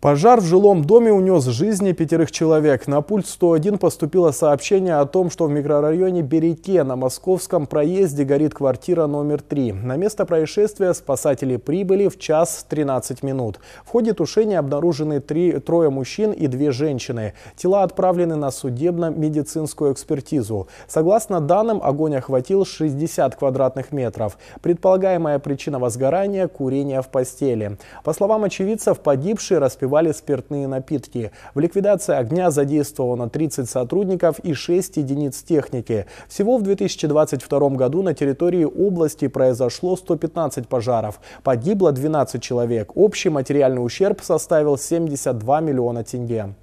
Пожар в жилом доме унес жизни пятерых человек. На пульт 101 поступило сообщение о том, что в микрорайоне Береке на московском проезде горит квартира номер 3. На место происшествия спасатели прибыли в час 13 минут. В ходе тушения обнаружены три, трое мужчин и две женщины. Тела отправлены на судебно-медицинскую экспертизу. Согласно данным, огонь охватил 60 квадратных метров. Предполагаемая причина возгорания – курение в постели. По словам очевидцев, погибшие распивались распивали спиртные напитки. В ликвидации огня задействовано 30 сотрудников и 6 единиц техники. Всего в 2022 году на территории области произошло 115 пожаров. Погибло 12 человек. Общий материальный ущерб составил 72 миллиона тенге.